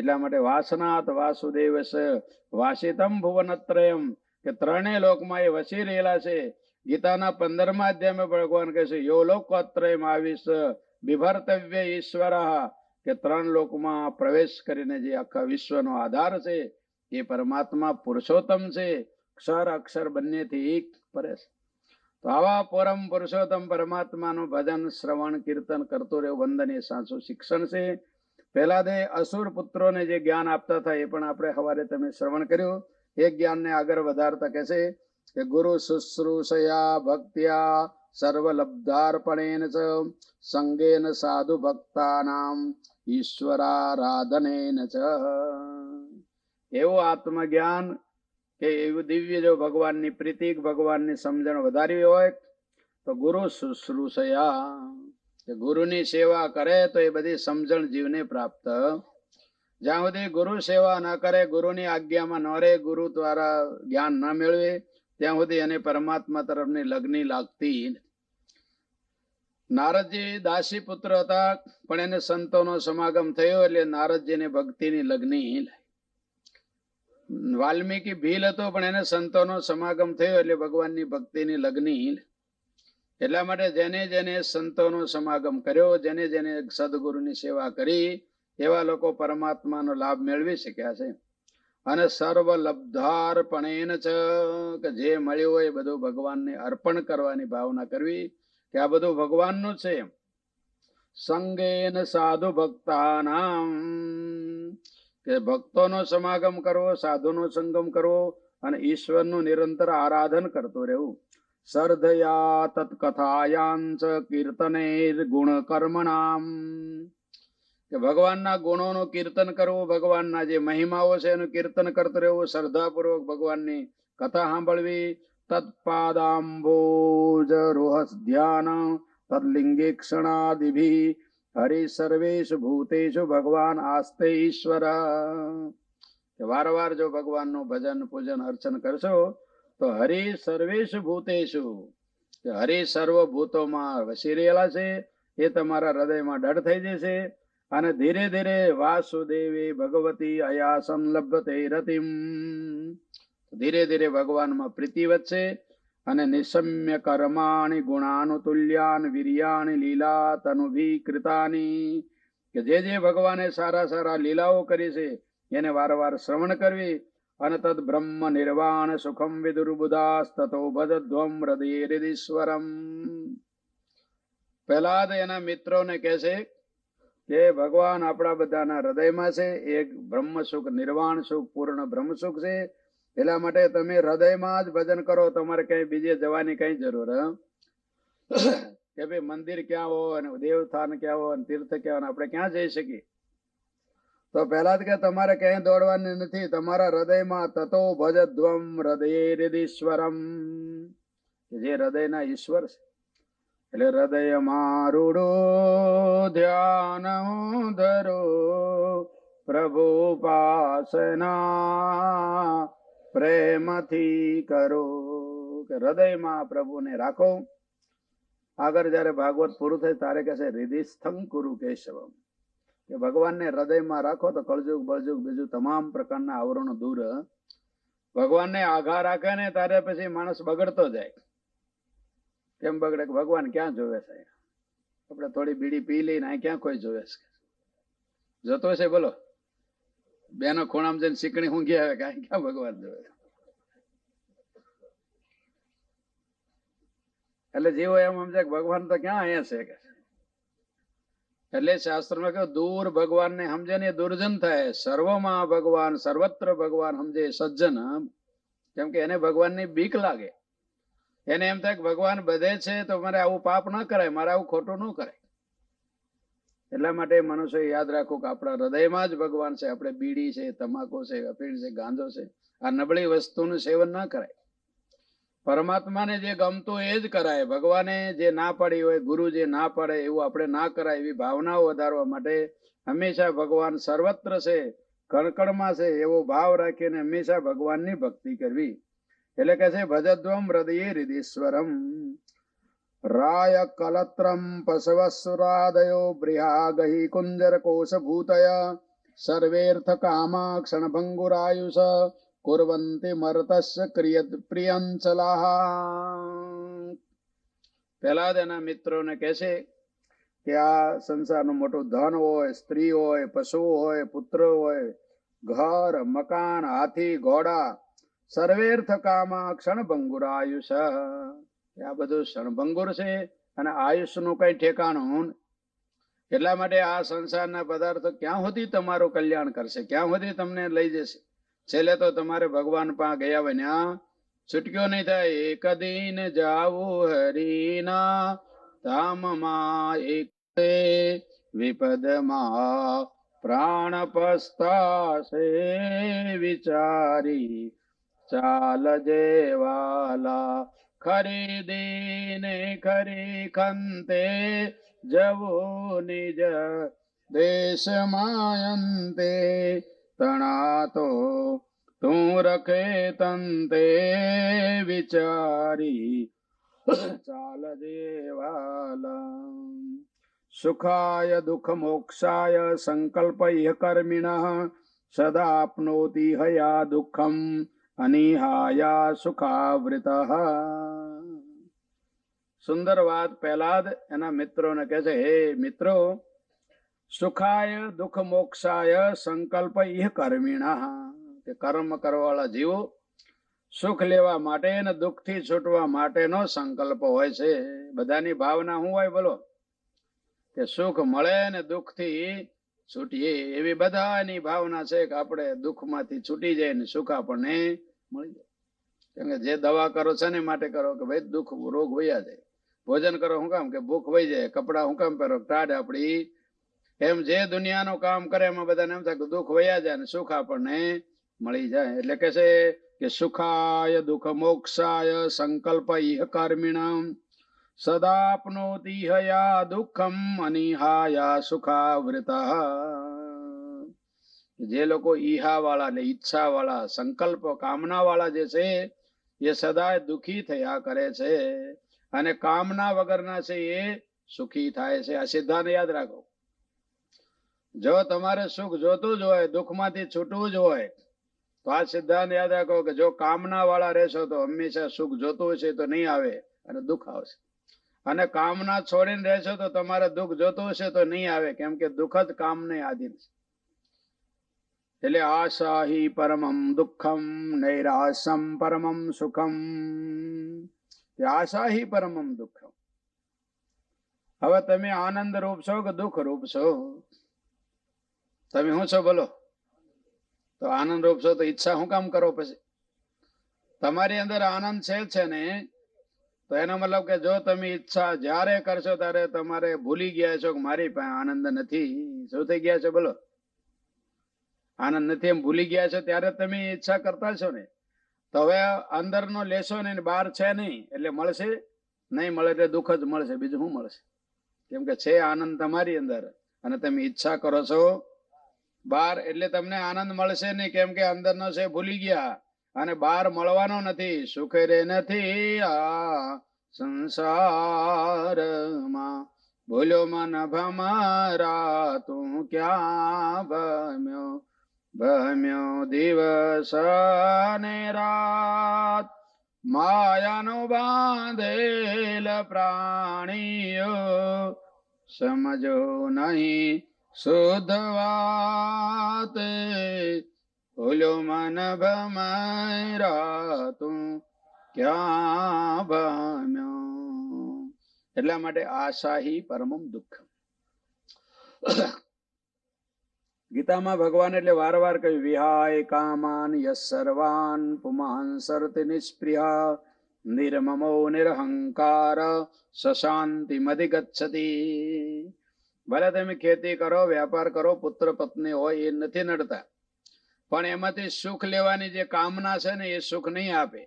એટલા માટે વાસનાથ વાસુદેવસ વાસિતમ ભુવનત્રયમ કે ત્રણેય લોકમાં એ વસી રહેલા છે ગીતાના પંદરમા અધ્યાયમાં ભગવાન કહે છે યો લોકત્રયમ આવીશ બિભર્તવ્ય ઈશ્વર કે ત્રણ લોકમાં પ્રવેશ કરીને જે આખા વિશ્વનો આધાર છે એ પરમાત્મા પુરુષોત્તમ છે ક્ષર અક્ષર બંનેથી એક પરે છે તો આવા પરમ પુરુષોત્તમ પરમાત્માનું ભજન શ્રવણ કીર્તન કરતો રહ્યો વંદન એ સાચું શિક્ષણ છે પહેલાદે અસુર પુત્રોને જે જ્ઞાન આપતા હતા એ પણ આપણે સવારે તમે શ્રવણ કર્યું એ જ્ઞાનને આગળ વધારતા કહે કે ગુરુ શુશ્રુષયા ભક્ત્યા સર્વલબ્ધાર્પણેન સંગેન સાધુ ભક્તાનામ ઈશ્વરારાધનેન ચ એવું આત્મજ્ઞાન કે એવું દિવ્ય જો ભગવાનની પ્રીતિક ભગવાનની સમજણ વધારવી હોય તો ગુરુ શુશ્રુષયા ગુરુની સેવા કરે તો એ બધી સમજણ જીવને પ્રાપ્ત જ્યાં સુધી ગુરુ સેવા ન કરે ગુરુની આજ્ઞામાં ન રહે ગુરુ દ્વારા જ્ઞાન ન મેળવે ત્યાં સુધી એને પરમાત્મા તરફની લગ્ની લાગતી નારદજી દાસી પુત્ર હતા પણ એને સંતોનો સમાગમ થયો એટલે નારદજીને ભક્તિની લગ્ની વાલ્મીકી ભીલ હતો પણ એને સંતોનો સમાગમ થયો એટલે ભગવાનની ભક્તિની લગ્ની એટલા માટે જેને જેને સંતોનો સમાગમ કર્યો જેને જેને સદગુરુની સેવા કરી એવા લોકો પરમાત્માનો લાભ મેળવી શક્યા છે અને સર્વલબ્ધાર્પણેન છે કે જે મળ્યું હોય એ બધું ભગવાનને અર્પણ કરવાની ભાવના કરવી કે આ બધું ભગવાનનું છે સંગેન સાધુ ભક્તાનામ કે ભક્તોનો સમાગમ કરવો સાધુનો સંગમ કરવો અને ઈશ્વરનું નિરંતર આરાધન કરતું રહેવું सर्धया તત્કથાયાંચ કીર્તનેર ગુણ કર્મણામ કે ભગવાનના ગુણોનું કીર્તન કરવું ભગવાનના જે મહિમાઓ છે એનું કીર્તન કરતું રહેવું શ્રદ્ધાપૂર્વક ભગવાનની કથા સાંભળવી તત્પાદાંભોજ રોહસ ધ્યાન તદલિંગેક્ષણાદિભિ હરિ સર્વેશ ભૂતેશુ ભગવાન આસ્તે ઈશ્વર વારંવાર જો ભગવાનનું ભજન પૂજન અર્ચન કરશો તો હરિ સર્વેશ ભૂતેશુ હરિ સર્વ ભૂતોમાં વસી રહેલા છે એ તમારા હૃદયમાં ડર થઈ જશે અને ધીરે ધીરે વાસુદેવી ભગવતી અયાસમ લભતે રતિમ ધીરે ધીરે ભગવાનમાં પ્રીતિ વધશે અને નિસમ્ય કર્માણી ગુણાનુતુલ્યાન વીર્યાણી લીલા તનુભી કૃતાની કે જે જે ભગવાને સારા સારા લીલાઓ કરી છે એને વારંવાર શ્રવણ કરવી અનતદ્બ્રહ્મ નિર્વાણ સુખમ વિદુર્બુધાસ્તતો ભદધ્વમ હૃદય હૃદીશ્વરમ પ્રહલાદ એના મિત્રોને કહે છે કે ભગવાન આપણા બધાના હૃદયમાં છે એક બ્રહ્મ સુખ નિર્વાણ સુખ પૂર્ણ બ્રહ્મ સુખ છે એટલા માટે તમે હૃદયમાં જ ભજન કરો તમારે કઈ બીજે જવાની કઈ જરૂર કે ભાઈ મંદિર ક્યાં હો અને દેવસ્થાન ક્યાં હોય અને તીર્થ ક્યાં હોય આપણે ક્યાં જઈ શકીએ તો પહેલા કે તમારે ક્યાંય દોડવાની નથી તમારા હૃદયમાં તતો ભજદ્વમ હૃદય હૃદયશ્વરમ જે હૃદયના ઈશ્વર છે એટલે હૃદય મારુડો ધ્યાન ધરો પ્રભુ પાસના પ્રેમથી કરો કે હૃદયમાં પ્રભુને રાખો આગળ જ્યારે ભાગવત પૂરું થાય ત્યારે કહેશે હૃદય સ્થંગ કુરુ કેશવમ કે ભગવાનને હૃદયમાં રાખો તો કળજુગ બળજુગ બીજું તમામ પ્રકારના આવરણો દૂર ભગવાનને આઘા રાખે ને ત્યારે પછી માણસ બગડતો જાય કેમ બગડે કે ભગવાન ક્યાં જોવે છે આપણે થોડી બીડી પી લઈને આ ક્યાં કોઈ જોવે છે જતો છે બોલો બેનો ખૂણામાં જઈને શીકણી ઊંઘી આવે કે ક્યાં ભગવાન જોવે એટલે જીવો એમ સમજે ભગવાન તો ક્યાં અહીંયા છે કે એટલે શાસ્ત્રમાં કહ્યું દૂર ભગવાનને સમજે ને દુર્જન થાય સર્વમાં ભગવાન સર્વત્ર ભગવાન સમજે સજ્જન કેમ કે એને ભગવાનની બીક લાગે એને એમ થાય કે ભગવાન બધે છે તો મારે આવું પાપ ન કરાય મારે આવું ખોટું ન કરાય એટલા માટે મનુષ્ય યાદ રાખો કે આપણા હૃદયમાં જ ભગવાન છે આપણે બીડી છે તમાકુ છે અફીણ છે ગાંજો છે આ નબળી વસ્તુનું સેવન ન કરાય પરમાત્માને જે ગમતું એ જ કરાય ભગવાને જે ના પાડી હોય ગુરુ જે ના પાડે એવું આપણે ના કરાય એવી ભાવનાઓ વધારવા માટે હંમેશા ભગવાન સર્વત્ર છે કણકણમાં છે એવો ભાવ રાખીને હંમેશા ભગવાનની ભક્તિ કરવી એટલે કહે છે ભજદ્વમ હૃદયે હૃદયશ્વરમ રાય કલત્રમ પશવસુરાદયો બ્રિહાગહી કુંજર કોષભૂતય સર્વેર્થ કામા ક્ષણભંગુરાયુષ કુરવંતે મરતસ્ય ક્રિયત પ્રિયંચલા પહેલા જ મિત્રોને કહે છે કે આ સંસારનું મોટું ધન હોય સ્ત્રી હોય પશુ હોય પુત્ર હોય ઘર મકાન હાથી ઘોડા સર્વેર્થ કામા ક્ષણભંગુર આયુષ આ બધું ક્ષણભંગુર છે અને આયુષનું કઈ ઠેકાણું એટલા માટે આ સંસારના પદાર્થ ક્યાં સુધી તમારું કલ્યાણ કરશે ક્યાં સુધી તમને લઈ જશે છેલ્લે તો તમારે ભગવાન પા ગયા બન્યા છૂટક્યો નહીં થાય એક દિન જાવું હરીના ધામમાં એક વિપદમાં પ્રાણ પસ્તાશે વિચારી ચાલ જેવાલા ખરી દીને ખરી ખંતે જવું નિજ દેશ માયંતે તણાતો તું રખે તંતે વિચારી ચાલ દેવાલા સુખાય દુઃખ મોક્ષાય સંકલ્પ ઇહ કર્મિણ સદાપ્નોતિ હયા દુઃખમ અનિહાયા સુખાવૃત સુંદર વાત પહેલા જ એના મિત્રોને કહે છે હે મિત્રો સુખાય દુઃખ મોક્ષાય સંકલ્પ ઇહ કર્મીણા કે કર્મ કરવાવાળા જીવો સુખ લેવા માટે અને દુઃખથી છૂટવા માટેનો સંકલ્પ હોય છે બધાની ભાવના શું હોય બોલો કે સુખ મળે ને દુઃખથી છૂટીએ એવી બધાની ભાવના છે કે આપણે દુઃખમાંથી છૂટી જાય ને સુખ આપણને મળી જાય કેમ કે જે દવા કરો છે ને માટે કરો કે ભાઈ દુઃખ રોગ વયા જાય ભોજન કરો શું કામ કે ભૂખ વહી જાય કપડાં શું કામ પહેરો ટાઢ આપણી એમ જે દુનિયાનું કામ કરે એમાં બધાને એમ થાય દુઃખ વયા જાય ને સુખ આપણને મળી જાય એટલે કે છે કે સુખાય દુઃખ મોક્ષાય સંકલ્પ ઇહ કર્મિણમ સદાપનોતિહયા દુઃખમ અનિહાયા સુખાવૃતા જે લોકો ઈહા વાળા એટલે ઈચ્છા વાળા સંકલ્પ કામના વાળા જે છે એ સદાય દુઃખી થયા કરે છે અને કામના વગરના છે એ સુખી થાય છે આ સિદ્ધાંત યાદ રાખો જો તમારે સુખ જોતું જ હોય દુઃખમાંથી છૂટવું જ હોય તો આ સિદ્ધાંત યાદ રાખો કે જો કામના વાળા રહેશો તો હંમેશા સુખ જોતું હશે તો નહીં આવે અને દુઃખ આવશે અને કામના છોડીને રહેશો તો તમારે દુઃખ જોતું હશે તો નહીં આવે કેમ કે દુઃખ જ કામને આધીન છે એટલે આશાહી પરમમ દુઃખમ નૈરાસમ પરમમ સુખમ આશાહી પરમમ દુઃખમ હવે તમે આનંદ રૂપ છો કે દુઃખ રૂપ છો તમે શું છો બોલો તો આનંદ રૂપ છો તો ઈચ્છા શું કામ કરો પછી તમારી અંદર આનંદ છે છે ને તો એનો મતલબ કે જો તમે ઈચ્છા જ્યારે કરશો ત્યારે તમારે ભૂલી ગયા છો કે મારી પાસે આનંદ નથી શું થઈ ગયા છો બોલો આનંદ નથી એમ ભૂલી ગયા છો ત્યારે તમે ઈચ્છા કરતા છો ને તો હવે નો લેશો ને બહાર છે નહીં એટલે મળશે નહીં મળે એટલે દુઃખ જ મળશે બીજું શું મળશે કેમ કે છે આનંદ તમારી અંદર અને તમે ઈચ્છા કરો છો બાર એટલે તમને આનંદ મળશે નહીં કેમ કે અંદરનો છે ભૂલી ગયા અને બાર મળવાનો નથી સુખ રે નથી આ સંસારમાં ભૂલ્યો મન ભમારા તું ક્યાં ભમ્યો ભમ્યો દિવસ ને રાત માયાનો બાંધેલ પ્રાણીઓ સમજો નહીં શુદ્ધવાતે ભૂલો મન ભમાયરા તું ક્યાં ભમ્યો એટલા માટે આશાહી પરમમ દુઃખ ગીતામાં ભગવાન એટલે વાર વાર કહ્યું વિહાય કામાન યસ સર્વાન પુમાંસરતિ નિષ્પ્રિયા નિર્મમો નિરહંકાર સશાંતિ મધિ ગચ્છતી ભલે તમે ખેતી કરો વ્યાપાર કરો પુત્ર પત્ની હોય એ નથી નડતા પણ એમાંથી સુખ લેવાની જે કામના છે ને એ સુખ નહીં આપે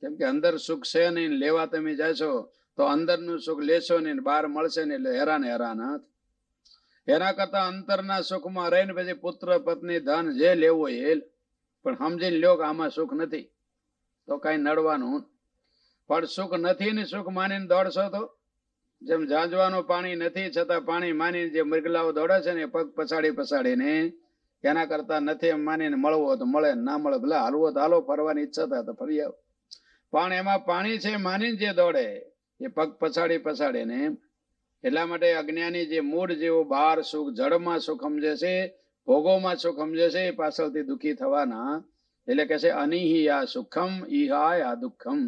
કેમ કે અંદર સુખ છે નહીં લેવા તમે જશો તો અંદરનું સુખ લેશો નહીં બહાર મળશે નહીં એટલે હેરાન હેરાન હા એના કરતા અંતરના સુખમાં રહીને પછી પુત્ર પત્ની ધન જે લેવું એ પણ સમજીને લ્યો કે આમાં સુખ નથી તો કઈ નડવાનું પણ સુખ નથી ને સુખ માનીને દોડશો તો જેમ ઝાંઝવાનું પાણી નથી છતાં પાણી માની જે મૃગલાઓ દોડે છે ને પગ પછાડી પછાડીને એના કરતા નથી એમ માનીને મળવો તો મળે ના મળે ભલે હાલવો તો હાલો ફરવાની ઈચ્છા થાય તો ફરી આવો પણ એમાં પાણી છે માની જે દોડે એ પગ પછાડી પછાડીને એટલા માટે અજ્ઞાની જે મૂળ જેવો બહાર સુખ જળમાં સુખ સમજે છે ભોગોમાં સુખ સમજે છે એ પાછળથી દુઃખી થવાના એટલે કે છે અનિહિ આ સુખમ આ દુઃખમ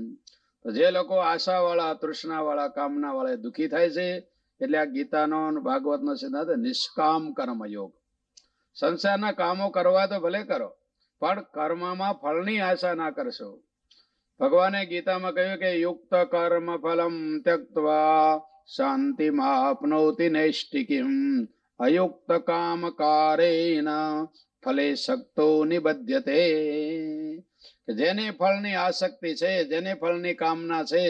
જે લોકો આશાવાળા તૃષ્ણાવાળા કામનાવાળા એ દુઃખી થાય છે એટલે આ ગીતાનો ભાગવતનો સિદ્ધાંત નિષ્કામ કર્મ યોગ સંસારના કામો કરવા તો ભલે કરો પણ કર્મમાં ફળની આશા ના કરશો ભગવાને ગીતામાં કહ્યું કે યુક્ત કર્મ ફલમ ત્યક્તવા શાંતિમાં આપનોતી નૈષ્ટિકીમ અયુક્ત કામ કારેણ ફલે શક્તો નિબધ્યતે જેને ફળની આસક્તિ છે જેને ફળની કામના છે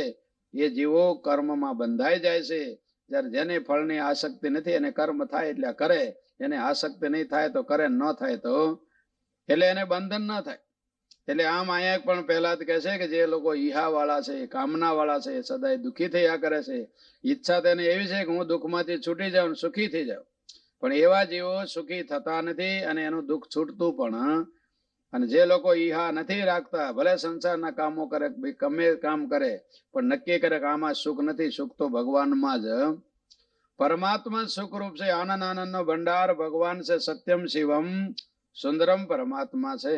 એ જીવો કર્મમાં બંધાઈ જાય છે જ્યારે જેને ફળની આસક્તિ નથી એને કર્મ થાય એટલે કરે એને આસક્તિ નહીં થાય તો કરે ન થાય તો એટલે એને બંધન ન થાય એટલે આમ અહીંયા પણ પહેલા જ કહે છે કે જે લોકો ઈહા વાળા છે કામના વાળા છે સદાય દુઃખી થયા કરે છે ઈચ્છા તેને એવી છે કે હું દુઃખમાંથી છૂટી જાઉં સુખી થઈ જાઉં પણ એવા જીવો સુખી થતા નથી અને એનું દુઃખ છૂટતું પણ અને જે લોકો ઈહા નથી રાખતા ભલે સંસારના કામો કરે ગમે કામ કરે પણ નક્કી કરે કે આમાં સુખ નથી સુખ તો ભગવાનમાં જ પરમાત્મા સુખરૂપ છે આનંદ આનંદનો ભંડાર ભગવાન છે સત્યમ શિવમ સુંદરમ પરમાત્મા છે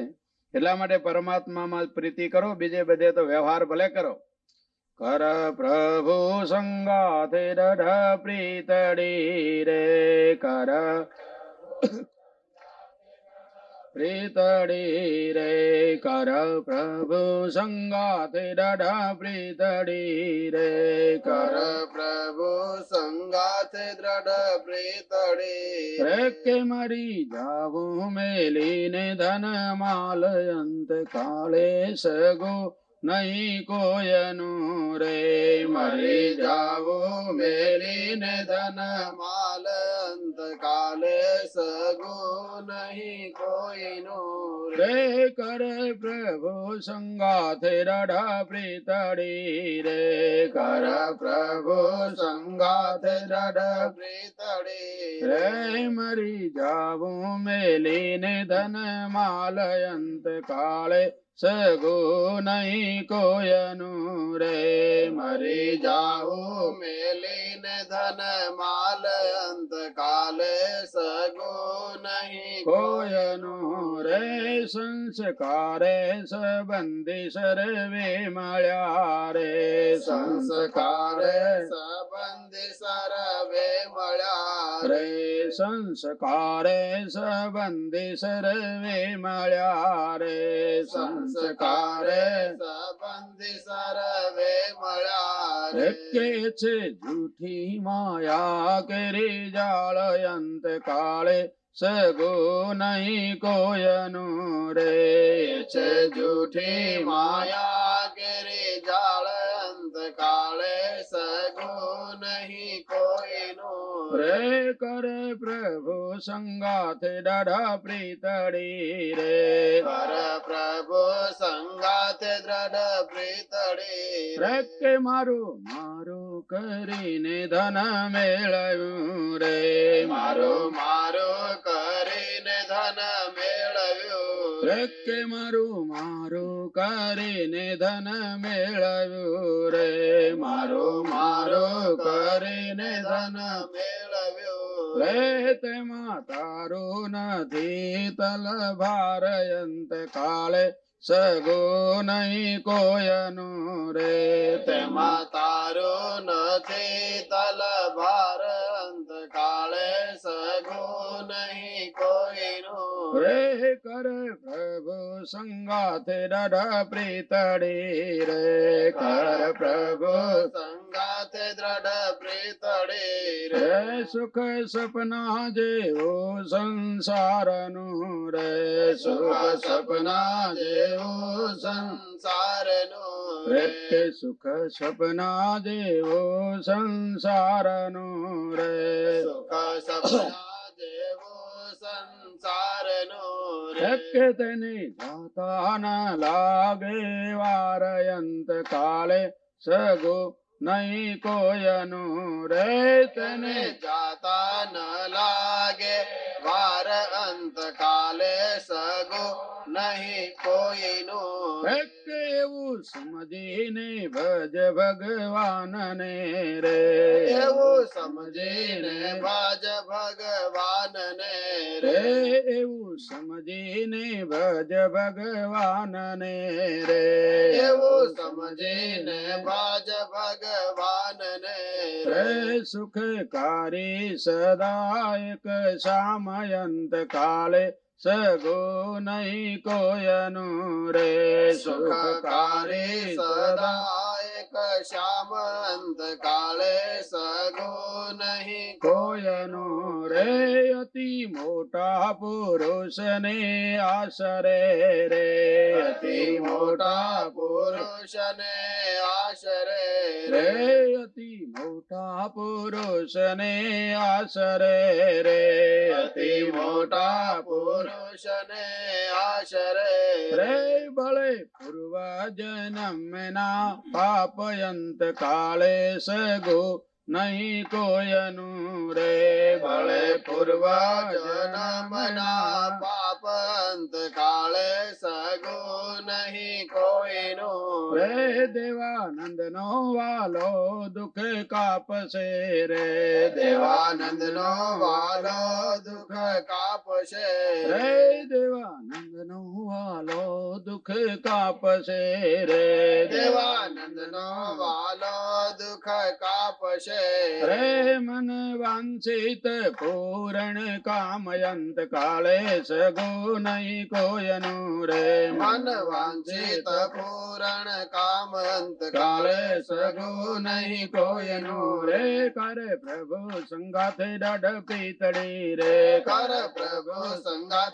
એટલા માટે પરમાત્મામાં પ્રીતિ કરો બીજે બધે તો વ્યવહાર ભલે કરો કર પ્રભુ સંગાથે દઢ રે કર પ્રીતડી રે કર પ્રભુ સંગાતે દઢ પ્રીતડી રે કર પ્રભુ સંગાતે દ્રઢ પ્રીતડી રે કે મરી જાવું મેલીને ધન માલ અંત કાળે સગો નહીં કોયનું રે મરી જાવું મેલીને ધન માલ અંત કાલે સગો નહીં કોઈનું રે કરે પ્રભુ સંગાથે રડા પ્રીતડી રે કર પ્રભુ સંગાથે રડા પ્રીતડી રે મરી જાવું મેલીને ધન માલ અંત કાલે સગો નહીં કોયનું રે મરી જાઓ મેલીને ધન માલ અંતકાલે સગો નહીં કોયનું રે સંસ્કારે સંબંધી સર્વે મળ્યા રે સંસ્કારે સંબંધી સર્વે મળ્યા રે સંસ્કારે સંબંધી સર્વે મળ્યા રે સંસ્કાર સંસ્કારે સંબંધી સરવે મળારે કે છે જૂઠી માયા કરી જાળ અંત કાળે સગો નહીં કોયનું રે છે જૂઠી માયા કરી જાળ અંત કાળે સગો રે કરે પ્રભુ સંગાથે દાઢા પ્રીતડી રે કરે પ્રભુ સંગાથે દઢ પ્રીતડી રે કે મારું મારું કરીને ધન મેળવ્યું રે મારું મારું કરીને ધન મેળવ્યું રે કે મારું મારું કરીને ધન મેળવ્યું રે મારું મારું કરીને ધન મેળવ્યું લે તેમાં તારો નથી તલ ભારયંત કાળે સગો નહીં કોયનો રે તેમાં તારો નથી તલ ભાર નહીં કોઈ રૂ રે કરે પ્રભુ સંગાતે દઢ પ્રીતડી રે કર પ્રભુ સંગાતે દ્રઢ પ્રીતડી રે સુખ સપના જેવો સંસારનું રે સુખ સપના જેવો સંસારનું રે સુખ સપના જેવો સંસારનું રે સુખ સપના જેવો संसारो ध्यते निता न लागे स सगु નહીં કોયનું રે તને જાતા ન લાગે વાર અંત કાલે સગો નહીં કોઈનું એક એવું સમજીને ભજ ભગવાન ને રે એવું સમજીને ભજ ભગવાન ને રે એવું સમજીને ભજ ભગવાન ને રે એવું સમજીને ભજ ભગવાન ભગવાનને રે સુખકારી સદાયક સામયંત કાલે સગો નહીં કોયનું રે સુખકારી સદાયક શ્યામ અંતકાળે સગો નહીં કોયનું રે અતિ મોટા પુરુષને આશરે રે અતિ મોટા પુરુષને આશરે રે અતિ મોટા પુરુષને આશરે રે અતિ મોટા પુરુષ મનુષ્યને આશરે રે બળે પૂર્વ જન્મના પાપયંત કાળે સગો નહીં કોયનું રે ભલે પૂર્વ જન્મના પાપંત કાળે સગો નહીં કોઈનું રે દેવાનંદ નો વાલો દુઃખ કાપશે રે દેવાનંદ નો વાલો દુઃખ કાપશે રે દેવાનંદ નો વાલો દુઃખ કાપશે રે દેવાનંદ નો વાલો દુઃખ કાપશે રે મન વાંછિત પૂરણ કામયંત કાળે સગો નહીં કોયનું રે મન વાંછિત પૂરણ काम अंत काल सगो नहीं कोयनो रे कर प्रभु थे दड प्रीतड़ी रे कर प्रभु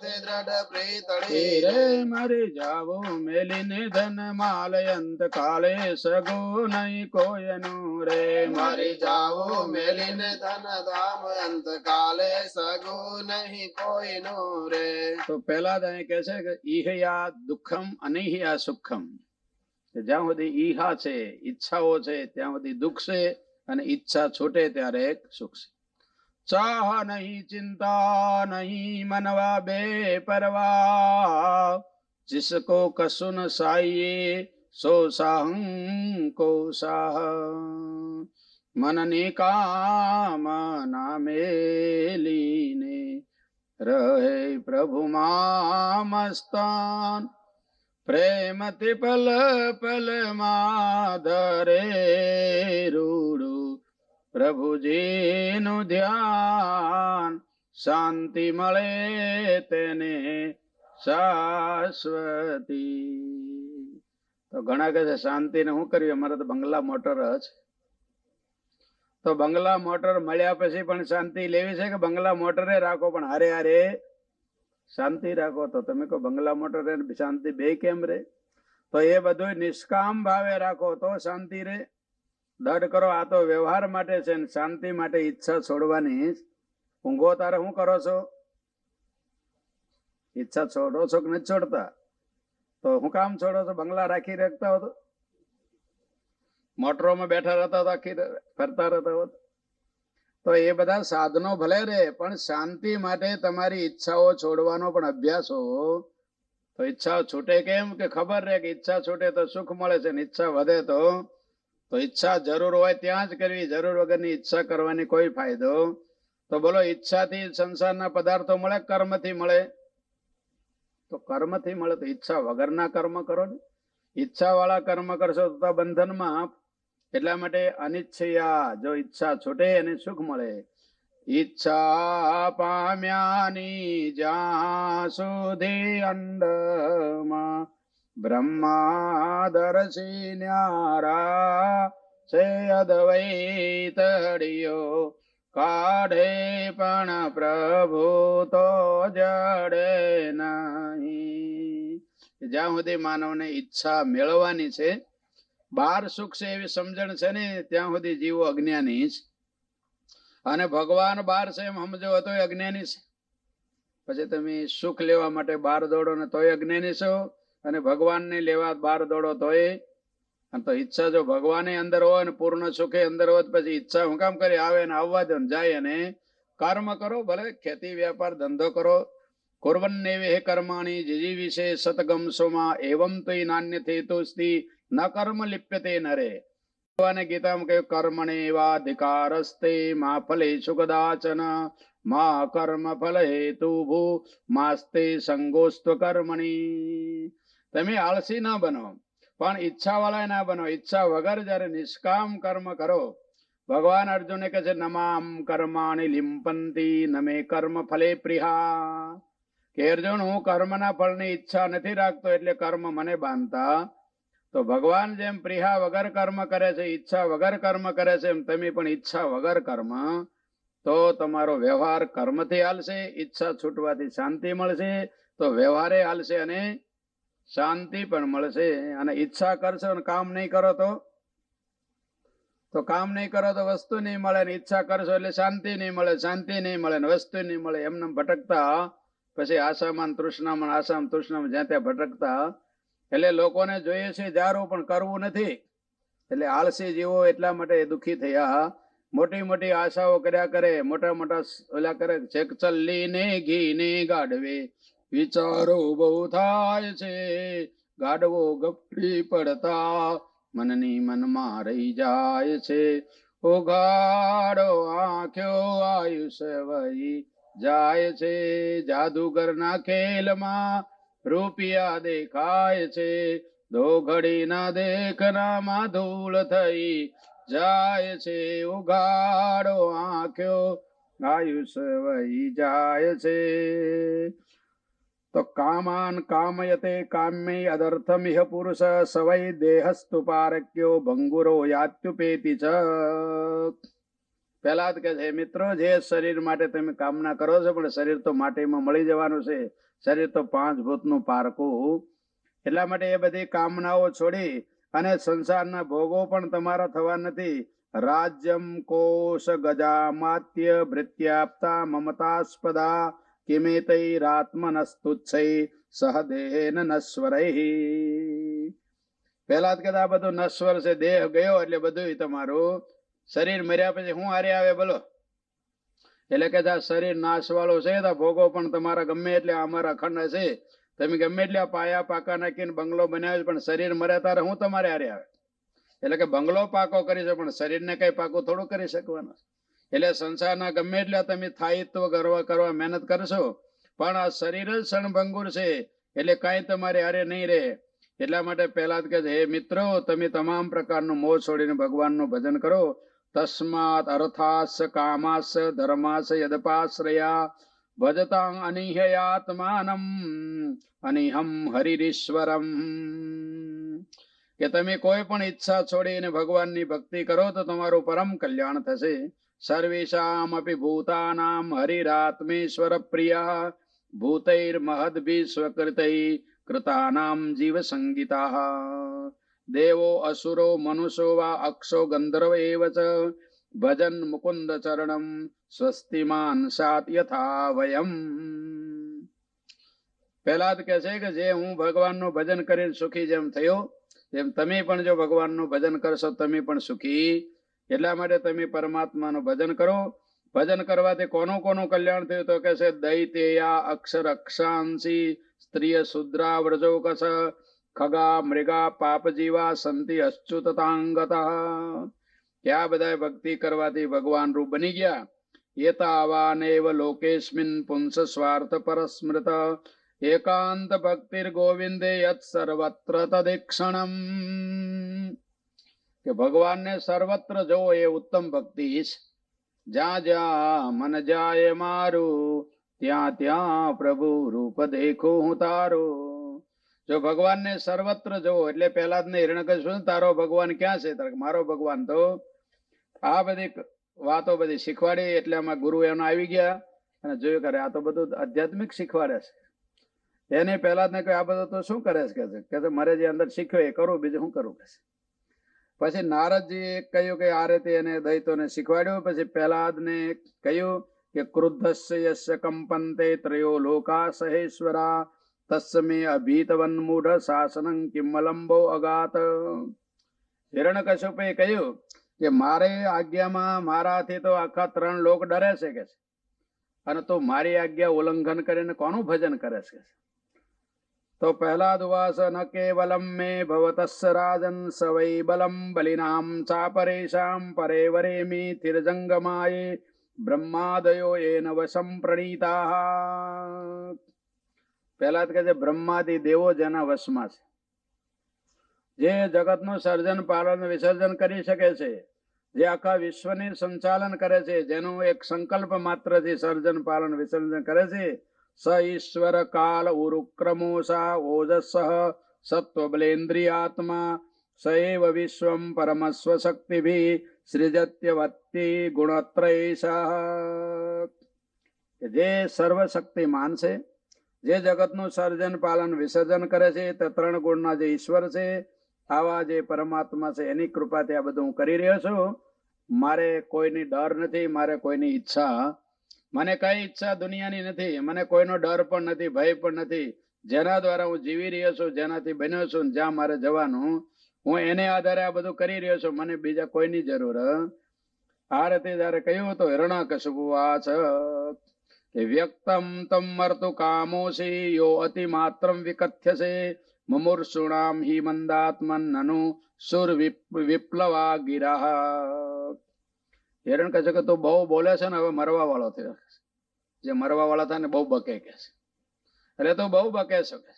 थे दड प्रीतड़ी रे मर जावो मेली निधन माल अंत काले सगो नहीं कोयनो रे मर जावो मेली निधन धाम अंत काले सगो नहीं कोयनो रे तो पहला दाएं कैसे यह या दुखम अनिह सुखम જ્યાં સુધી ઈહા છે ઈચ્છાઓ છે ત્યાં સુધી દુઃખ છે અને ઈચ્છા છૂટે ત્યારે સુખ છે ચાહ નહીં ચિંતા નહીં મનવા બે પરવા જિસકો કસુન સાઈએ સો સાહં કો સાહ મનની કામ નામે લીને રહે પ્રભુ મા મસ્તાન પ્રેમથી પલ પલ માધરે રૂડું પ્રભુજીનું ધ્યાન શાંતિ મળે તેને શાશ્વતી તો ઘણા કહે છે શાંતિ ને શું કર્યું અમારે તો બંગલા મોટર જ તો બંગલા મોટર મળ્યા પછી પણ શાંતિ લેવી છે કે બંગલા મોટરે રાખો પણ હારે હારે શાંતિ રાખો તો તમે કહો બંગલા મોટો રહે શાંતિ બે કેમ રહે તો એ બધું નિષ્કામ ભાવે રાખો તો શાંતિ રે દઢ કરો આ તો વ્યવહાર માટે છે ને શાંતિ માટે ઈચ્છા છોડવાની ઊંઘો તારે શું કરો છો ઈચ્છા છોડો છો કે નથી છોડતા તો હું કામ છોડો છો બંગલા રાખી રાખતા હો મોટરોમાં બેઠા રહેતા આખી ફરતા રહેતા હોત તો એ બધા સાધનો ભલે રે પણ શાંતિ માટે તમારી ઈચ્છાઓ છોડવાનો પણ અભ્યાસ હોવો તો ઈચ્છાઓ છૂટે કેમ કે ખબર રહે કે ઈચ્છા છૂટે તો સુખ મળે છે ને ઈચ્છા વધે તો તો ઈચ્છા જરૂર હોય ત્યાં જ કરવી જરૂર વગરની ઈચ્છા કરવાની કોઈ ફાયદો તો બોલો ઈચ્છાથી સંસારના પદાર્થો મળે કર્મથી મળે તો કર્મથી મળે તો ઈચ્છા વગરના કર્મ કરો ને ઈચ્છાવાળા કર્મ કરશો તો બંધનમાં એટલા માટે અનિચ્છયા જો ઈચ્છા છૂટે અને સુખ મળે ઈચ્છા પામ્યાની જ્યાં સુધી અંડમાં બ્રહ્મા દર્શી ન્યારા છે અદવૈતડીયો કાઢે પણ પ્રભુ તો જડે નહીં જ્યાં સુધી માનવને ઈચ્છા મેળવવાની છે બાર સુખ છે એવી સમજણ છે ને ત્યાં સુધી જીવો અજ્ઞાની છે અને ભગવાન બાર છે એમ સમજો તો અજ્ઞાની છે પછી તમે સુખ લેવા માટે બાર દોડો ને તોય અજ્ઞાની છો અને ભગવાનને લેવા બાર દોડો તોય અને તો ઈચ્છા જો ભગવાને અંદર હોય ને પૂર્ણ સુખે અંદર હોય પછી ઈચ્છા હું કામ કરી આવે ને આવવા દો ને જાય અને કર્મ કરો ભલે ખેતી વ્યાપાર ધંધો કરો કુર્વન્નેવે કર્માણી જીજીવિષે સતગમ સોમાં એવમ તો નાન્યથેતુસ્તિ ન કર્મ લિપ્યતે નરે ભગવાને ગીતામાં કહ્યું કર્મણે વાધિકારસ્તે મા ફલે સુકદાચન મા કર્મ ફલ હેતુ ભૂ માસ્તે સંગોસ્ત્વ કર્મણી તમે આળસી ના બનો પણ ઈચ્છા ઈચ્છાવાળા ના બનો ઈચ્છા વગર જ્યારે નિષ્કામ કર્મ કરો ભગવાન અર્જુને કહે છે નમામ કર્માણી લિમ્પંતી નમે કર્મ ફલે પ્રિહા કે અર્જુન હું કર્મના ફળની ઈચ્છા નથી રાખતો એટલે કર્મ મને બાંધતા તો ભગવાન જેમ પ્રિયા વગર કર્મ કરે છે ઈચ્છા વગર કર્મ કરે છે એમ તમે પણ ઈચ્છા વગર કર્મ તો તમારો વ્યવહાર કર્મથી હાલશે ઈચ્છા છૂટવાથી શાંતિ મળશે તો વ્યવહારે હાલશે અને શાંતિ પણ મળશે અને ઈચ્છા કરશો અને કામ નહીં કરો તો તો કામ નહીં કરો તો વસ્તુ નહીં મળે ને ઈચ્છા કરશો એટલે શાંતિ નહીં મળે શાંતિ નહીં મળે ને વસ્તુ નહીં મળે એમને ભટકતા પછી આસામાન તૃષ્ણામણ આસામ તૃષ્ણામણ જ્યાં ત્યાં ભટકતા એટલે લોકોને જોઈએ છે જારું પણ કરવું નથી એટલે આળસી જીવો એટલા માટે દુઃખી થયા મોટી મોટી આશાઓ કર્યા કરે મોટા મોટા ઓલા કરે છેક ચલ્લીને ઘીને ગાડવે વિચારો બહુ થાય છે ગાડવો ગપડી પડતા મનની મનમાં રહી જાય છે ઓઘાડો આંખ્યો આયુષ વહી જાય છે જાદુગરના ખેલમાં રૂપિયા દેખાય છે ધોઘડીના દેખનામાં ધૂળ થઈ જાય છે ઉઘાડો આંખ્યો આયુષ વહી જાય છે તો કામાન કામયતે કામ્ય અદર્થમ મિહ પુરુષ સવય દેહસ્તુ પારક્યો ભંગુરો યાત્યુપેતી ચ પહેલા કે છે મિત્રો જે શરીર માટે તમે કામના કરો છો પણ શરીર તો માટીમાં મળી જવાનું છે શરીર તો પાંચ ભૂતનું પારકું એટલા માટે એ બધી કામનાઓ છોડી અને સંસારના ભોગો પણ તમારા થવા નથી રાજ્યમ કોશ ગજામાત્ય ભૃત્યાપ્તા મમતાસ્પદા કિમેતૈરાત્મનસ્તુચ્છૈ સહદેહેન નશ્વરૈ પહેલા જ કદા બધું નશ્વર છે દેહ ગયો એટલે બધું તમારું શરીર મર્યા પછી શું હારે આવે બોલો એટલે કે આ શરીર નાશવાળો છે ભોગો પણ તમારા ગમે એટલે અમારા અખંડ હશે તમે ગમે એટલે પાયા પાકા નાખીને બંગલો બનાવ્યો પણ શરીર મરે તારે હું તમારે હારે આવે એટલે કે બંગલો પાકો કરી છે પણ શરીરને કઈ પાકું થોડું કરી શકવાનું એટલે સંસારના ગમે એટલે તમે થાયિત્વ કરવા કરવા મહેનત કરશો પણ આ શરીર જ શણભંગુર છે એટલે કઈ તમારે હારે નહીં રહે એટલા માટે પહેલા જ કહે હે મિત્રો તમે તમામ પ્રકારનું મોહ છોડીને ભગવાનનું ભજન કરો તસ્માત અર્થાસ કામાસ ધર્માસ યદપાશ્રયા ભજતા અનિહયાત્માનમ અનિહમ હરિરીશ્વરમ કે તમે કોઈ પણ ઈચ્છા છોડીને ભગવાનની ભક્તિ કરો તો તમારું પરમ કલ્યાણ થશે સર્વેશામ અપી ભૂતાનામ હરિરાત્મેશ્વર પ્રિયા ભૂતૈર મહદભી સ્વકૃતૈ કૃતાનામ જીવ સંગીતા દેવો અસુરો મનુષો વા અક્ષો ગંધર્વ એવ ચ ભજન મુકુંદ ચરણમ સ્વસ્તિમાન સાત યથા વયમ પહેલાદ કહે છે કે જે હું ભગવાનનું ભજન કરીને સુખી જેમ થયો તેમ તમે પણ જો ભગવાનનું ભજન કરશો તમે પણ સુખી એટલા માટે તમે પરમાત્માનું ભજન કરો ભજન કરવાથી કોનું કોનું કલ્યાણ થયું તો કહે છે દૈતેયા અક્ષર અક્ષાંશી સ્ત્રીય શુદ્રા વ્રજો કસ ખગા મૃગા પાપ જીવા સંતિ અચ્યુતતાંગત ક્યાં બધા ભક્તિ કરવાથી ભગવાન રૂપ બની ગયા એતાવાનેવ લોકેસ્મિન પુંસ સ્વાર્થ પરસ્મૃત એકાંત ભક્તિર્ગોવિંદે યત સર્વત્ર તદીક્ષણમ કે ભગવાનને સર્વત્ર જવો એ ઉત્તમ ભક્તિ છે જ્યાં જ્યાં મન જાય મારું ત્યાં ત્યાં પ્રભુ રૂપ દેખું હું તારું જો ભગવાનને સર્વત્ર જવો એટલે પ્રહલાદને હિરણ્ય શું તારો ભગવાન ક્યાં છે મારો ભગવાન તો આ બધી વાતો બધી શીખવાડી એટલે આમાં ગુરુ એનો આવી ગયા અને જોયું કરે આ તો બધું આધ્યાત્મિક શીખવાડે છે એને પ્રહલાદને કહ્યું આ બધું તો શું કરે છે કે છે મારે જે અંદર શીખ્યો એ કરું બીજું શું કરું કે છે પછી એ કહ્યું કે આ રીતે એને દૈતોને શીખવાડ્યું પછી પહેલાદ ને કહ્યું કે ક્રુદ્ધસ્ય યસ્ય કંપંતે ત્રયો લોકા સહેશ્વરા तस्मे अभीतवन्मूढ़ शासन किम्बलंबो अगात हिरण कश्यपे कहू के मारे आज्ञा में मारा थी तो आखा त्रन लोग डरे से कैसे अरे तो मारी आज्ञा उल्लंघन कर भजन करे कैसे तो पहला दुवास न केवलम मे भवत राजन सवै बलम बलिनाम चा परे वरे मे थिरजंगमाये ब्रह्मादयो ये नव પહેલા કે છે બ્રહ્માદિ દેવો જેના વશમાં છે જે જગતનું સર્જન પાલન વિસર્જન કરી શકે છે જે આખા વિશ્વની સંચાલન કરે છે જેનું એક સંકલ્પ માત્રથી સર્જન પાલન વિસર્જન કરે છે સ ઈશ્વર કાલ ઉરુક્રમો સા ઓજસ સત્વબલેન્દ્રિયાત્મા સ એવ વિશ્વમ પરમસ્વ શક્તિભી સૃજત્યવત્તી ગુણત્રય જે સર્વશક્તિમાન છે જે જગતનું સર્જન પાલન વિસર્જન કરે છે તે ત્રણ ગુણના જે ઈશ્વર છે આવા જે પરમાત્મા છે એની કૃપાથી આ બધું હું કરી રહ્યો છું મારે કોઈની ડર નથી મારે કોઈની ઈચ્છા મને કઈ ઈચ્છા દુનિયાની નથી મને કોઈનો ડર પણ નથી ભય પણ નથી જેના દ્વારા હું જીવી રહ્યો છું જેનાથી બન્યો છું જ્યાં મારે જવાનું હું એને આધારે આ બધું કરી રહ્યો છું મને બીજા કોઈની જરૂર આ રીતે જયારે કહ્યું હતું હિરણા કશું આ વ્યક્તમ તમ મર્તુ કામોસે યો અતિમાત્રમ વિકથ્યસે મુમુર્ષુણામ હિ મંદાત્મન નનુ સુર વિપ્લવા ગિરાહ હિરણ કહે છે કે તું બહુ બોલે છે ને હવે મરવા વાળો થયો જે મરવા વાળા થાય ને બહુ બકે કે છે એટલે તું બહુ બકે શકે છે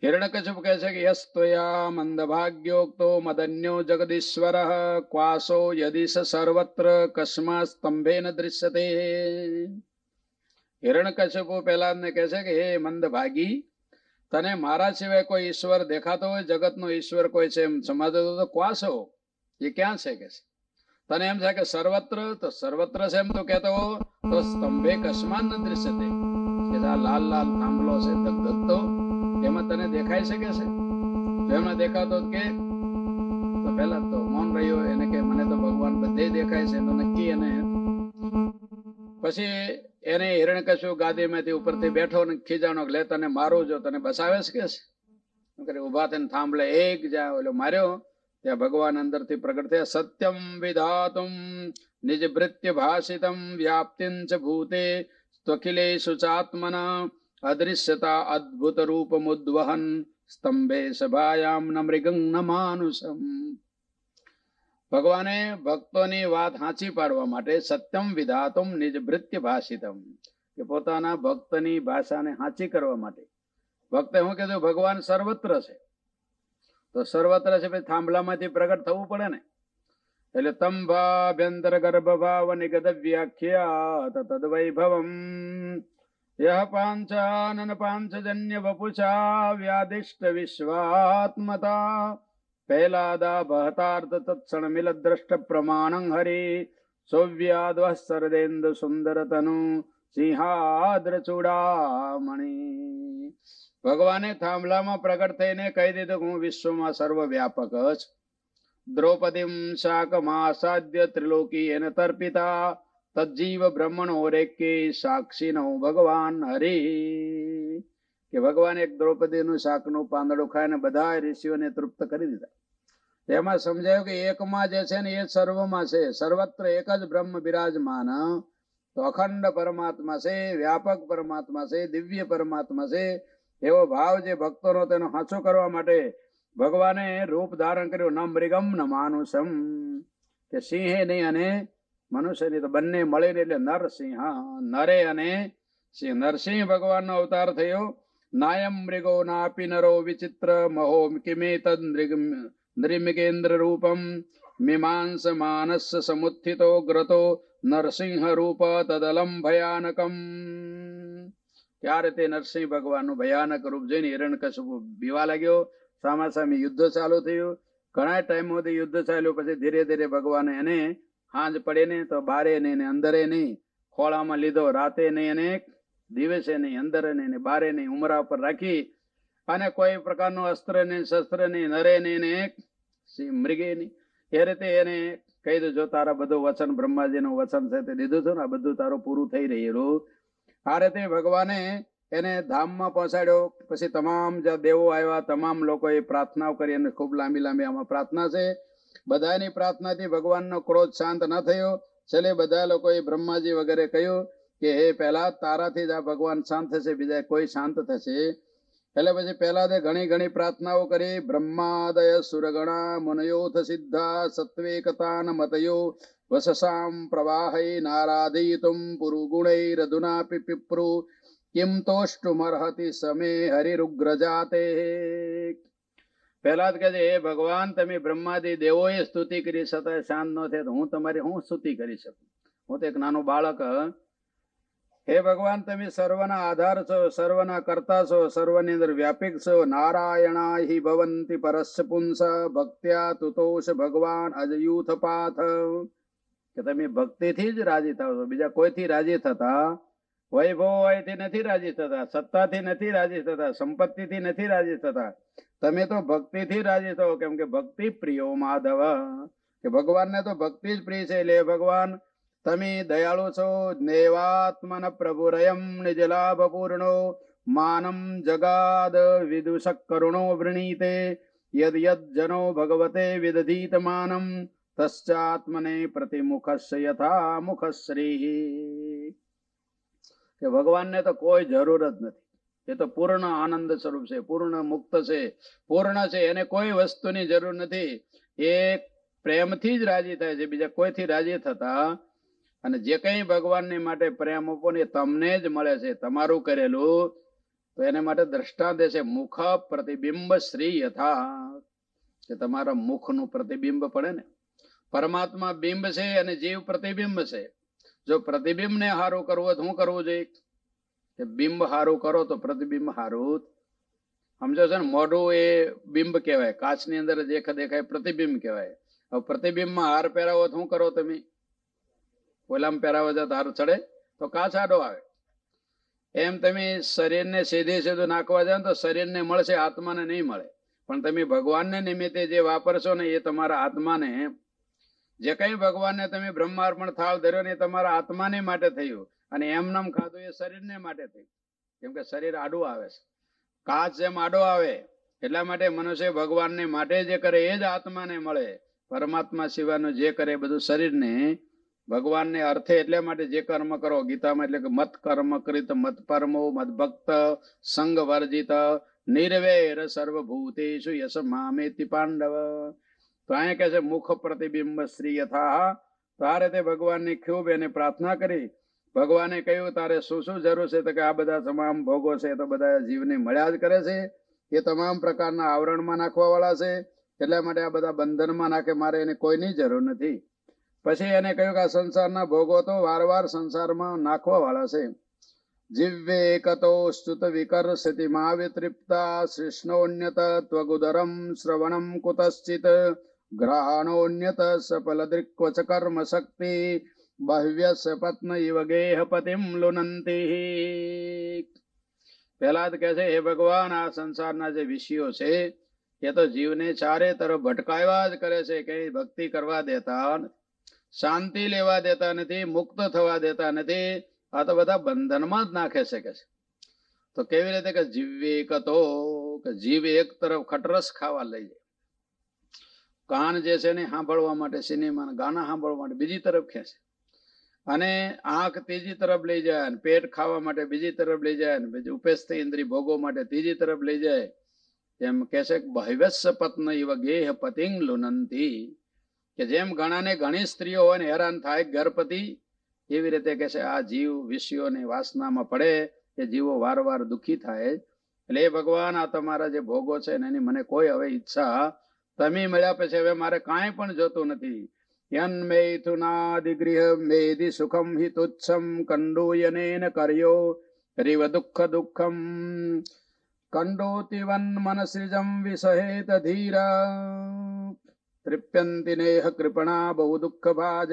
હિરણકશ્યપ કહે છે કે યસ્ત્વયા મંદભાગ્યોક્તો મદન્યો જગદીશ્વર ક્વાસો યદિશ સર્વત્ર કસ્મા સ્તંભે ન દૃશ્યતે હિરણકશ્યપો પહેલાને કહે છે કે હે મંદભાગી તને મારા સિવાય કોઈ ઈશ્વર દેખાતો હોય જગતનો ઈશ્વર કોઈ છે એમ સમજતો તો ક્વાસો એ ક્યાં છે કે તને એમ છે કે સર્વત્ર તો સર્વત્ર છે એમ તો કહેતો તો સ્તંભે કસ્માન ન દૃશ્યતે લાલ લાલ થાંભલો છે ધગધગતો તને દેખાઈ શકે છે જો દેખાતો કે તો પહેલા તો મૌન રહ્યો એને કે મને તો ભગવાન બધે દેખાય છે તો નક્કી એને પછી એને હિરણ કશું ગાદીમાંથી ઉપરથી બેઠો ને ખીજાણો લે તને મારું જો તને બસાવે છે છે ઉભા થઈને થાંભલે એક જ્યાં ઓલો માર્યો ત્યાં ભગવાન અંદરથી પ્રગટ થયા સત્યમ વિધાતું નિજ ભૃત્ય ભાષિતમ વ્યાપ્તિંચ ભૂતે ત્વકિલે સુચાત્મના અદૃશ્યતા અદ્ભુત રૂપમુદ્વહન સ્તંભે સભાયામ ન મૃગં ન માનુષમ ભગવાને ભક્તોની વાત સાચી પાડવા માટે સત્યમ વિધાતમ નિજ ભૃત્ય ભાષિતમ કે પોતાના ભક્તની ભાષાને સાચી કરવા માટે ભક્તે હું કીધું ભગવાન સર્વત્ર છે તો સર્વત્ર છે પછી થાંભલામાંથી પ્રગટ થવું પડે ને એટલે તંભાભ્યંતર ગર્ભભાવ નિગત વ્યાખ્યા તદ વૈભવમ યહ પાંચાનન પાંચજન્ય વપુષા વ્યાદિષ્ટ વિશ્વાત્મતા પહેલાદા ભહતાર્થ તત્સણ મિલદ્રષ્ટ પ્રમાણં હરિ સૌવ્યાદ્વ સરદેન્દ્ર સુંદરતનુ સિંહાદ્રચૂડામણી ભગવાને થાંભલામાં પ્રગટ થઈને કહી દીધું હું વિશ્વમાં સર્વવ્યાપક છું દ્રૌપદીમ શાકમાં સાધ્ય ત્રિલોકી એને તર્પિતા સજીવ બ્રહ્મણ ઓરે કે સાક્ષી નો ભગવાન હરે કે ભગવાન એક દ્રૌપદીનું શાકનું પાંદડું ખાઈને બધા ઋષિઓને તૃપ્ત કરી દીધા એમાં સમજાયું કે એકમાં જે છે ને એ સર્વમાં છે સર્વત્ર એક જ બ્રહ્મ બિરાજમાન તો અખંડ પરમાત્મા છે વ્યાપક પરમાત્મા છે દિવ્ય પરમાત્મા છે એવો ભાવ જે ભક્તોનો તેનો હાંચો કરવા માટે ભગવાને રૂપ ધારણ કર્યું ન મૃગમ ન માનુષમ કે સિંહે નહીં અને મનુષ્યની તો બંને મળીને એટલે નરસિંહ નરે અને સિંહ નરસિંહ ભગવાનનો અવતાર થયો નાયમ મૃગો નાપી નરો વિચિત્ર મહો કિમે તદ નૃમિકેન્દ્ર રૂપમ મીમાંસ માનસ સમુત્થિતો ગ્રતો નરસિંહ રૂપ તદલમ ભયાનકમ ત્યારે તે નરસિંહ ભગવાનનું ભયાનક રૂપ જોઈને હિરણ્યકશ્યપુ બીવા લાગ્યો સામાસામે યુદ્ધ ચાલુ થયું ઘણા ટાઈમ સુધી યુદ્ધ ચાલ્યું પછી ધીરે ધીરે ભગવાને એને હાંજ પડે નહીં તો બારે નહીં ને અંદરે નહીં ખોળામાં લીધો રાતે નહીં અને દિવસે નહીં અંદર નહીં ને બારે નહીં ઉમરા પર રાખી અને કોઈ પ્રકારનું અસ્ત્ર નહીં શસ્ત્ર નહીં નરે નહીં ને મૃગે નહીં એ રીતે એને કહી જો તારા બધું વચન બ્રહ્માજીનું વચન છે તે દીધું છે ને આ બધું તારું પૂરું થઈ રહ્યું આ રીતે ભગવાને એને ધામમાં પહોંચાડ્યો પછી તમામ જ્યાં દેવો આવ્યા તમામ લોકોએ પ્રાર્થનાઓ કરી અને ખૂબ લાંબી લાંબી આમાં પ્રાર્થના છે બધાની પ્રાર્થનાથી ભગવાનનો ક્રોધ શાંત ન થયો છેલ્લે બધા લોકોએ બ્રહ્માજી વગેરે કહ્યું કે હે પહેલા તારાથી જ આ ભગવાન શાંત થશે બીજા કોઈ શાંત થશે એટલે પછી પહેલા તે ઘણી ઘણી પ્રાર્થનાઓ કરી બ્રહ્માદય સુરગણા મુનયોથ સિદ્ધા સત્વેકતાન મતયો વસસામ પ્રવાહૈ નારાધયિતુમ પુરુગુણૈ પિપ્રુ કિમ તોષ્ટુમર્હતિ સમે હરિરુગ્રજાતે પહેલા તો કહે હે ભગવાન તમે બ્રહ્માદી દેવોએ સ્તુતિ કરી છતાં શાંત ન થાય તો હું તમારી હું સ્તુતિ કરી શકું હું તો એક નાનો બાળક હે ભગવાન તમે સર્વના આધાર છો સર્વના કરતા છો સર્વની અંદર વ્યાપક છો નારાયણા હિ ભવંતિ પરસ્ય પુંસ ભક્ત્યા તુતોષ ભગવાન અજયુથ પાથ કે તમે ભક્તિથી જ રાજી થાવ છો બીજા કોઈથી રાજી થતા વૈભવ વયથી નથી રાજી થતા સત્તાથી નથી રાજી થતા સંપત્તિથી નથી રાજી થતા તમે તો ભક્તિથી રાજી થો કેમ કે ભક્તિ પ્રિયો માધવ કે ભગવાનને તો ભક્તિ જ પ્રિય છે એટલે ભગવાન તમે દયાળુ છો નેવાત્મન પ્રભુરયમ નિજ લાભ પૂર્ણો માનમ જગાદ વિદુષક કરુણો વૃણીતે યદ યદ જનો ભગવતે વિદધીત માનમ તશ્ચાત્મને પ્રતિમુખસ્ય યથા શ્રી કે ભગવાનને તો કોઈ જરૂર જ નથી એ તો પૂર્ણ આનંદ સ્વરૂપ છે પૂર્ણ મુક્ત છે પૂર્ણ છે એને કોઈ વસ્તુની જરૂર નથી એ પ્રેમથી જ રાજી થાય છે બીજા કોઈથી રાજી થતા અને જે કંઈ ભગવાનની માટે પ્રેમ આપો ને તમને જ મળે છે તમારું કરેલું તો એને માટે દ્રષ્ટાંત છે મુખ પ્રતિબિંબ શ્રી યથા કે તમારા મુખનું પ્રતિબિંબ પડે ને પરમાત્મા બિંબ છે અને જીવ પ્રતિબિંબ છે જો પ્રતિબિંબને હારું કરવું હોય તો શું કરવું જોઈએ બિંબ હારું કરો તો પ્રતિબિંબ હારું સમજો છો ને મોઢું એ બિંબ કહેવાય કાચની અંદર દેખા દેખાય પ્રતિબિંબ કહેવાય હવે પ્રતિબિંબમાં હાર પહેરાવો શું કરો તમે ઓલામાં પહેરાવો તો હાર ચડે તો કાચ આડો આવે એમ તમે શરીરને સીધે સીધું નાખવા જાઓ તો શરીરને મળશે આત્માને નહીં મળે પણ તમે ભગવાનને નિમિત્તે જે વાપરશો ને એ તમારા આત્માને જે કંઈ ભગવાનને તમે બ્રહ્માર્પણ થાળ ધર્યો ને એ તમારા આત્માને માટે થયું અને એમનેમ ખાધું એ શરીરને માટે થયું કેમ કે શરીર આડું આવે છે કાચ જેમ આડો આવે એટલા માટે મનુષ્ય ભગવાનને માટે જે કરે એ જ આત્માને મળે પરમાત્મા સિવાયનું જે કરે બધું શરીરને ભગવાનને અર્થે એટલે માટે જે કર્મ કરો ગીતામાં એટલે કે મત કર્મ કૃત મત પરમો મત ભક્ત સંગ વર્જિત નિર્વેર સર્વભૂતેશુ યશ મામેતિ પાંડવ તો અહીંયા કહે છે મુખ પ્રતિબિંબ શ્રી યથા તો આ રીતે ભગવાનની ખૂબ એને પ્રાર્થના કરી ભગવાને કહ્યું તારે શું શું જરૂર છે તો કે આ બધા તમામ ભોગો છે તો બધા જીવને મળ્યા જ કરે છે એ તમામ પ્રકારના આવરણમાં નાખવાવાળા છે એટલા માટે આ બધા બંધનમાં નાખે મારે એને કોઈની જરૂર નથી પછી એને કહ્યું કે આ સંસારના ભોગો તો વારવાર સંસારમાં નાખવાવાળા છે જીવ્ય એકતો સ્તુત વિકર સ્થિતિમાં વિતૃપ્તા શિષ્ણોન્યત ત્વગુદરમ શ્રવણમ કુતશ્ચિત ગ્રહણોન્યત સફલદૃક્વચ કર્મ શક્તિ બાહ્યસ્ય પત્ન વગેહ પતિમ લુનંતી પહેલા તો છે હે ભગવાન આ સંસારના જે વિષયો છે એ તો જીવને ચારે તરફ ભટકાવ્યા જ કરે છે કઈ ભક્તિ કરવા દેતા શાંતિ લેવા દેતા નથી મુક્ત થવા દેતા નથી આ તો બધા બંધનમાં જ નાખે છે કે તો કેવી રીતે કે જીવ તો કે જીવ એક તરફ ખટરસ ખાવા લઈ જાય કાન જે છે ને સાંભળવા માટે સિનેમા ગાના સાંભળવા માટે બીજી તરફ ખેંચે અને આંખ ત્રીજી તરફ લઈ જાય ને પેટ ખાવા માટે બીજી તરફ લઈ જાય ને ઉપેસ્થ ઇન્દ્રી ભોગો માટે ત્રીજી તરફ લઈ જાય તેમ કહે છે બહ્યસ્ય પત્ન ઇવ ગેહ પતિંગ લુનંતી કે જેમ ઘણાને ઘણી સ્ત્રીઓ હોય ને હેરાન થાય ગર્ભપતિ એવી રીતે કહે છે આ જીવ વિષયોની વાસનામાં પડે એ જીવો વારવાર દુઃખી થાય એટલે એ ભગવાન આ તમારા જે ભોગો છે એની મને કોઈ હવે ઈચ્છા તમે મળ્યા પછી હવે મારે કાંઈ પણ જોતું નથી યન્મેથુનાદિગૃહં વેદિ સુખમ હિ તુત્સમ કંડૂયનેન કર્યો રિવ દુઃખ દુઃખમ કંડોતિવન્મનસૃજં વિસહેત ધીરા તૃપ્યંતિ નેહ કૃપણા બહુ દુઃખભાજ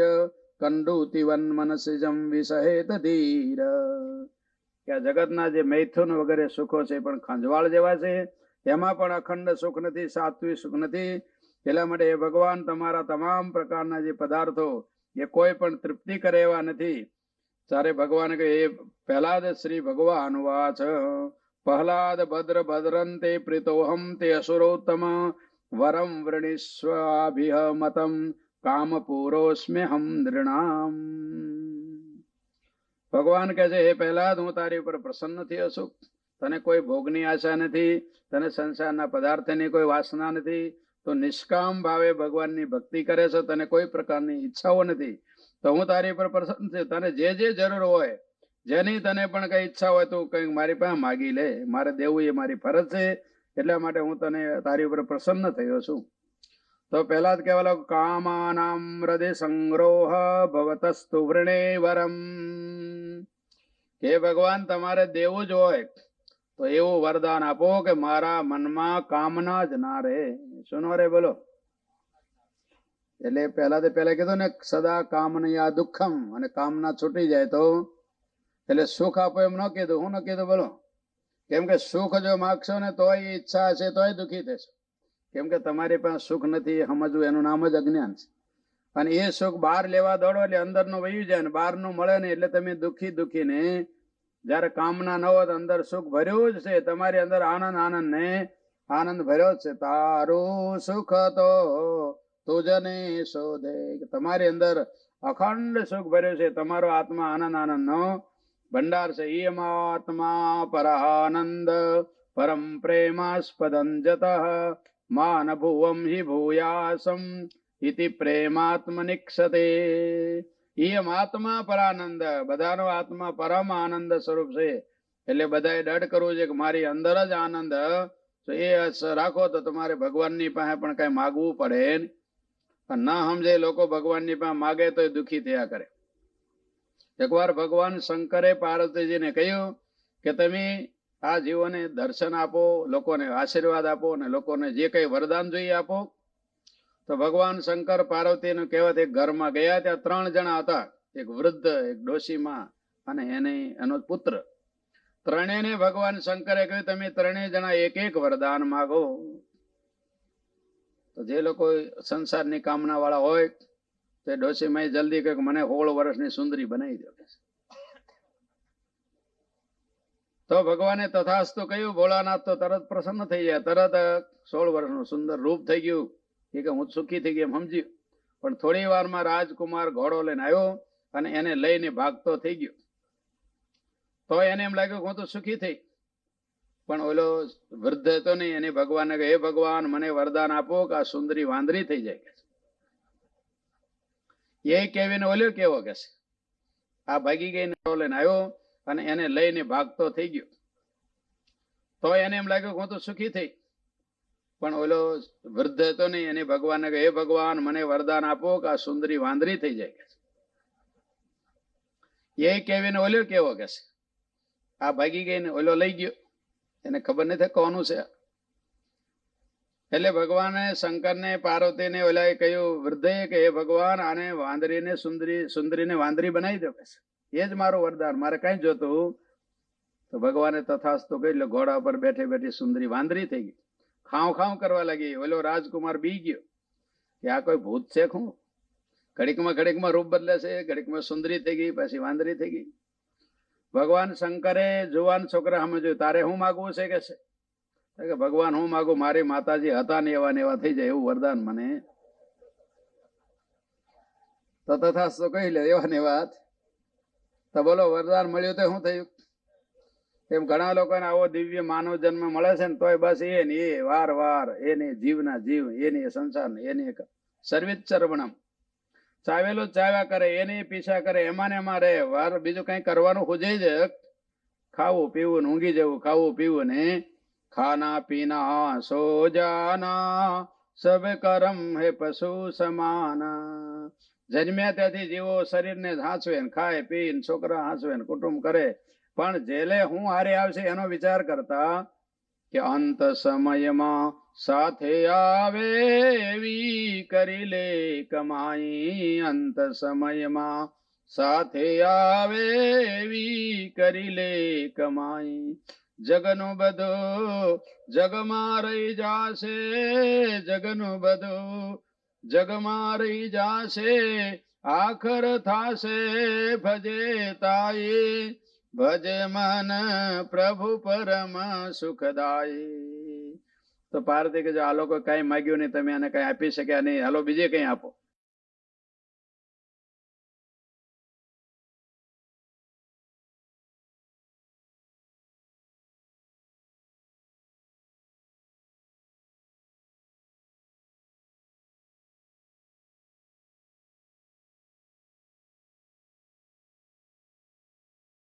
કંડૂતિવન્મનસૃજં વિસહેત ધીર કે જગતના જે મૈથુન વગેરે સુખો છે પણ ખંજવાળ જેવા છે એમાં પણ અખંડ સુખ નથી સાત્વિક સુખ નથી એટલા માટે એ ભગવાન તમારા તમામ પ્રકારના જે પદાર્થો એ કોઈ પણ તૃપ્તિ કરે એવા નથી ત્યારે ભગવાન કહે એ પહેલાદ શ્રી ભગવાન વાચ પહલાદ ભદ્ર ભદ્રંતે પ્રીતોહમ તે અસુરોત્તમ વરમ વૃણિસ્વાભિહમતમ કામ પૂરોસ્મ્યહમ નૃણામ ભગવાન કહે છે પહેલા જ હું તારી ઉપર પ્રસન્ન નથી અશુક તને કોઈ ભોગની આશા નથી તને સંસારના પદાર્થની કોઈ વાસના નથી તો નિષ્કામ ભાવે ભગવાનની ભક્તિ કરે છે તને કોઈ પ્રકારની ઈચ્છાઓ નથી તો હું તારી પર પ્રસન્ન છું તને જે જે જરૂર હોય જેની તને પણ કઈ ઈચ્છા હોય તો કંઈક મારી પાસે માગી લે મારે દેવું એ મારી ફરજ છે એટલા માટે હું તને તારી ઉપર પ્રસન્ન થયો છું તો પહેલા જ કહેવા લાગુ કામાનામ હૃદય સંગ્રોહ ભવતસ્તુ વૃણે વરમ હે ભગવાન તમારે દેવું જ હોય તો એવું વરદાન આપો કે મારા મનમાં કામના જ ના રહે શું રે બોલો એટલે પહેલા તો પહેલા કીધું ને સદા કામનયા દુઃખમ અને કામના છૂટી જાય તો એટલે સુખ આપો એમ ન કીધું હું ન કીધું બોલો કેમ કે સુખ જો માગશો ને તોય ઈચ્છા હશે તોય દુઃખી થશે કેમ કે તમારી પાસે સુખ નથી સમજવું એનું નામ જ અજ્ઞાન છે અને એ સુખ બહાર લેવા દોડો એટલે અંદરનું વયું જાય ને બહારનું મળે ને એટલે તમે દુઃખી દુઃખીને જ્યારે કામના ન હોય અંદર સુખ ભર્યું જ છે તમારી અંદર આનંદ આનંદ ને આનંદ ભર્યો જ છે તારું સુખ તો તુજને શોધે તમારી અંદર અખંડ સુખ ભર્યો છે તમારો આત્મા આનંદ આનંદ નો ભંડાર છે ઈયમ આત્મા પરાનંદ પરમ પ્રેમાસ્પદં જત માન ભુવમ હિ ભૂયાસમ ઇતિ નિક્ષતે એમ આત્મા પરાનંદ બધાનો આત્મા પરમ આનંદ સ્વરૂપ છે એટલે બધાએ દઢ કરવું છે કે મારી અંદર જ આનંદ એ રાખો તો તમારે ભગવાનની પાસે પણ કઈ માગવું પડે પણ ના સમજે લોકો ભગવાનની પાસે માગે તો દુઃખી થયા કરે એકવાર ભગવાન શંકરે પાર્વતીજીને કહ્યું કે તમે આ જીવોને દર્શન આપો લોકોને આશીર્વાદ આપો અને લોકોને જે કઈ વરદાન જોઈએ આપો તો ભગવાન શંકર પાર્વતીનું કહેવત એક ઘરમાં ગયા ત્યાં ત્રણ જણા હતા એક વૃદ્ધ એક ડોશી માં અને એને એનો પુત્ર ત્રણેય ભગવાન શંકરે કહ્યું તમે ત્રણેય જણા એક એક વરદાન માગો તો જે લોકો સંસારની કામના વાળા હોય તે ડોશીમાં જલ્દી કહ્યું મને સોળ વર્ષની સુંદરી બનાવી દો તો ભગવાને તથાસ્તુ કહ્યું ભોળાનાથ તો તરત પ્રસન્ન થઈ ગયા તરત સોળ વર્ષનું સુંદર રૂપ થઈ ગયું કે હું સુખી થઈ ગયો સમજ્યું પણ થોડી વારમાં રાજકુમાર ઘોડો લઈને આવ્યો અને એને લઈને ભાગતો થઈ ગયો તો એને એમ લાગ્યું હું તો સુખી થઈ પણ ઓલો વૃદ્ધ હતો ને એને ભગવાનને કહે ભગવાન મને વરદાન આપો કે આ સુંદરી વાંદરી થઈ જાય કે એ કેવીને ઓલ્યો કેવો કે છે આ ભાગી ગઈને લઈને આવ્યો અને એને લઈને ભાગતો થઈ ગયો તો એને એમ લાગ્યું હું તો સુખી થઈ પણ ઓલો વૃદ્ધ હતો ને એને ભગવાનને હે ભગવાન મને વરદાન આપો કે આ સુંદરી વાંદરી થઈ જાય એ કેવીને ઓલો કેવો કે આ ભાગી ગઈ ઓલો લઈ ગયો એને ખબર નથી કોનું છે એટલે ભગવાને શંકરને પાર્વતીને ઓલા કહ્યું વૃદ્ધે કે હે ભગવાન આને વાંદરીને સુંદરી સુંદરીને વાંદરી બનાવી દો કે એ જ મારું વરદાન મારે કઈ જોતું તો ભગવાને તથાસ્તુ કહી એટલે ઘોડા પર બેઠે બેઠી સુંદરી વાંદરી થઈ ગઈ ખાઉ ખાવ કરવા લાગી ઓલો રાજકુમાર બી ગયો કે આ કોઈ ભૂત છે શું ઘડીકમાં ઘડીકમાં રૂપ બદલે છે ઘડીકમાં સુંદરી થઈ ગઈ પછી વાંદરી થઈ ગઈ ભગવાન શંકરે જુવાન છોકરા સામે જોયું તારે શું માગવું છે કે છે કે ભગવાન હું માગું મારી માતાજી હતા ને એવા ને એવા થઈ જાય એવું વરદાન મને તો તથા કહી લે એવા ને વાત તો બોલો વરદાન મળ્યું તો શું થયું એમ ઘણા લોકોને આવો દિવ્ય માનવ જન્મ મળે છે ને તોય બસ એ ને એ વાર વાર એને જીવના જીવ એને સંસાર એને સર્વિત ચરવણમ ચાવ્યા કરે એને પીછા કરે એમાં ને એમાં રહે વાર બીજું કઈ કરવાનું ખુજે જ ખાવું પીવું ને ઊંઘી જવું ખાવું પીવું ને ખાના પીના સોજાના સબ કરમ હે પશુ સમાન જન્મ્યા ત્યાંથી જીવો શરીરને હાંસવે ને ખાય પી ને છોકરા હાંચવે ને કુટુંબ કરે પણ જેલે હું હારે આવશે એનો વિચાર કરતા કે અંત સમયમાં સાથે આવે એવી કરી લે કમાઈ અંત સમયમાં સાથે આવે એવી કરી લે કમાઈ જગનું બધું જગમાં રહી જાશે જગનું બધું જગમાં રહી જાશે આખર થાશે ભજે તાઈ ભજ મન પ્રભુ પરમ સુખદાય તો પાર્થિક જો આ લોકો કઈ માગ્યું નહીં તમે એને કઈ આપી શક્યા નહીં હાલો બીજે કઈ આપો